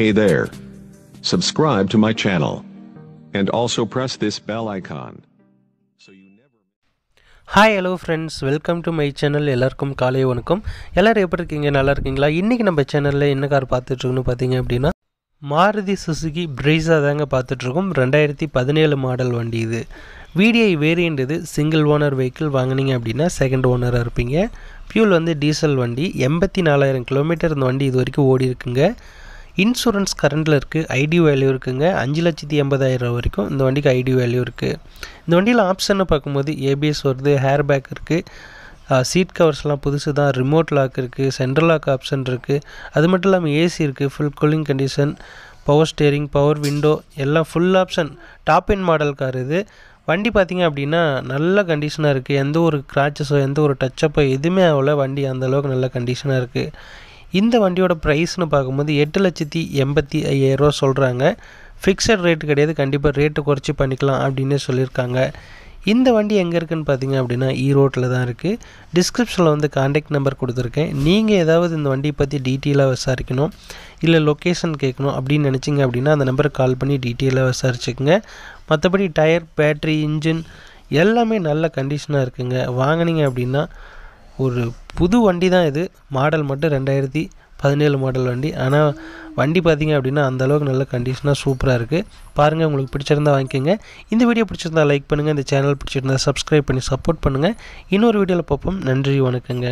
Hey there. Subscribe to my channel. And also press this bell icon. Hi hello friends welcome to my channel எல்லாருக்கும் காலை வணக்கம் எல்லோரும் எப்படி இருக்கீங்க நல்லா இருக்கீங்களா இன்றைக்கி நம்ம சேனலில் என்ன கார் பார்த்துட்ருக்குன்னு பார்த்தீங்க அப்படின்னா மாருதி சுசுகி பிரீஸா தாங்க பார்த்துட்ருக்கோம் ரெண்டாயிரத்தி பதினேழு மாடல் வண்டி இது விடிஐ வேரியண்ட் இது சிங்கிள் ஓனர் வெஹிக்கிள் வாங்கினீங்க அப்படின்னா செகண்ட் ஓனராக இருப்பீங்க ஃபியூல் வந்து டீசல் வண்டி எண்பத்தி நாலாயிரம் கிலோமீட்டர் இந்த வண்டி இது வரைக்கும் ஓடி இருக்குங்க இன்சூரன்ஸ் கரண்டில் இருக்குது ஐடி வேல்யூ இருக்குங்க அஞ்சு லட்சத்தி எண்பதாயிரம் வரைக்கும் இந்த வண்டிக்கு ஐடி வேல்யூ இருக்குது இந்த வண்டியில் ஆப்ஷன் பார்க்கும்போது ஏபிஎஸ் வருது ஹேர் பேக் இருக்குது சீட் கவர்ஸ்லாம் புதுசு தான் ரிமோட் லாக் இருக்குது சென்ட்ரல் லாக் ஆப்ஷன் இருக்குது அது மட்டும் இல்லாமல் ஏசி இருக்குது full cooling condition power steering power window எல்லாம் full option top end model car இது வண்டி பார்த்திங்க அப்படின்னா நல்ல கண்டிஷனாக இருக்குது எந்த ஒரு கிராச்சஸோ எந்த ஒரு டச்சப்போ எதுவுமே ஆகல வண்டி அந்தளவுக்கு நல்ல கண்டிஷனாக இருக்குது இந்த வண்டியோட ப்ரைஸ்னு பார்க்கும்போது எட்டு லட்சத்தி எண்பத்தி ஐயாயிரரூவா சொல்கிறாங்க ஃபிக்ஸட் ரேட்டு கிடையாது கண்டிப்பாக ரேட்டு குறைச்சி பண்ணிக்கலாம் அப்படின்னு சொல்லியிருக்காங்க இந்த வண்டி எங்கே இருக்குதுன்னு பார்த்தீங்க அப்படின்னா ஈரோட்டில் தான் இருக்குது டிஸ்கிரிப்ஷனில் வந்து காண்டாக்ட் நம்பர் கொடுத்துருக்கேன் நீங்கள் ஏதாவது இந்த வண்டியை பற்றி டீட்டெயிலாக விசாரிக்கணும் இல்லை லொக்கேஷன் கேட்கணும் அப்படின்னு நினச்சிங்க அப்படின்னா அந்த நம்பருக்கு கால் பண்ணி டீட்டெயிலாக விசாரிச்சுக்கோங்க மற்றபடி டயர் பேட்ரி இன்ஜின் எல்லாமே நல்ல கண்டிஷனாக இருக்குங்க வாங்கினீங்க அப்படின்னா ஒரு புது வண்டி தான் இது மாடல் மட்டும் ரெண்டாயிரத்தி பதினேழு மாடல் வண்டி ஆனால் வண்டி பார்த்திங்க அப்படின்னா அந்தளவுக்கு நல்ல கண்டிஷனாக சூப்பராக இருக்குது பாருங்கள் உங்களுக்கு பிடிச்சிருந்தா வாங்கிக்கோங்க இந்த வீடியோ பிடிச்சிருந்தா லைக் பண்ணுங்கள் இந்த சேனல் பிடிச்சிருந்தா சப்ஸ்கிரைப் பண்ணி சப்போர்ட் பண்ணுங்கள் இன்னொரு வீடியோவில் பார்ப்போம் நன்றி வணக்கங்க